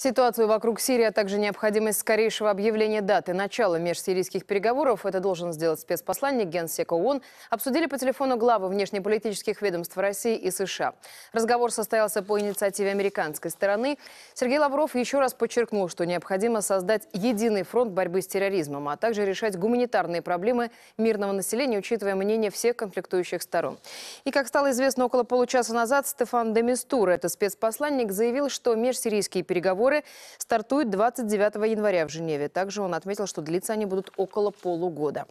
Ситуацию вокруг Сирии, а также необходимость скорейшего объявления даты начала межсирийских переговоров, это должен сделать спецпосланник Генсека ООН, обсудили по телефону главы внешнеполитических ведомств России и США. Разговор состоялся по инициативе американской стороны. Сергей Лавров еще раз подчеркнул, что необходимо создать единый фронт борьбы с терроризмом, а также решать гуманитарные проблемы мирного населения, учитывая мнение всех конфликтующих сторон. И, как стало известно около получаса назад, Стефан Демистур, это спецпосланник, заявил, что межсирийские переговоры переговоры стартуют 29 января в Женеве. Также он отметил, что длиться они будут около полугода.